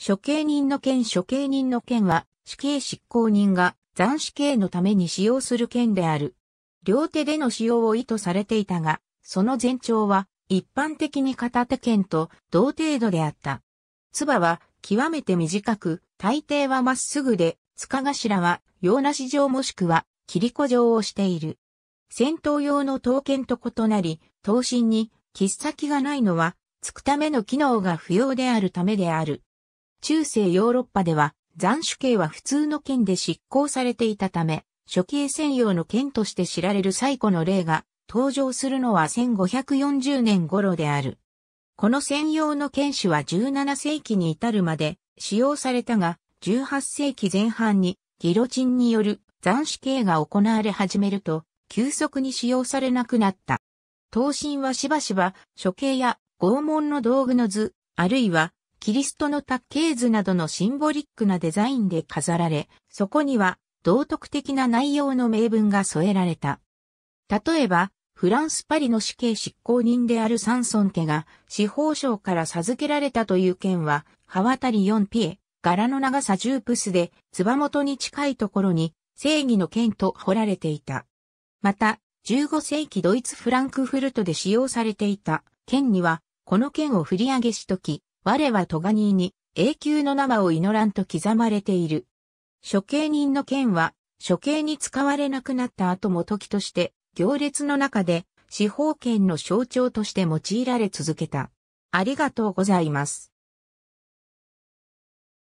処刑人の剣処刑人の剣は死刑執行人が斬死刑のために使用する剣である。両手での使用を意図されていたが、その前兆は一般的に片手剣と同程度であった。唾は極めて短く、大抵はまっすぐで、塚頭は洋梨状もしくは切子状をしている。戦闘用の刀剣と異なり、刀身に切っ先がないのは、突くための機能が不要であるためである。中世ヨーロッパでは斬首刑は普通の剣で執行されていたため、処刑専用の剣として知られる最古の例が登場するのは1540年頃である。この専用の剣種は17世紀に至るまで使用されたが、18世紀前半にギロチンによる斬首刑が行われ始めると、急速に使用されなくなった。刀身はしばしば処刑や拷問の道具の図、あるいはキリストの卓形図などのシンボリックなデザインで飾られ、そこには道徳的な内容の名文が添えられた。例えば、フランス・パリの死刑執行人であるサンソン家が司法省から授けられたという件は、刃渡り4ピエ、柄の長さ10プスで、つばとに近いところに正義の剣と彫られていた。また、15世紀ドイツ・フランクフルトで使用されていた剣には、この剣を振り上げしとき、我はトガニーに永久の生を祈らんと刻まれている。処刑人の剣は、処刑に使われなくなった後も時として、行列の中で、司法権の象徴として用いられ続けた。ありがとうございます。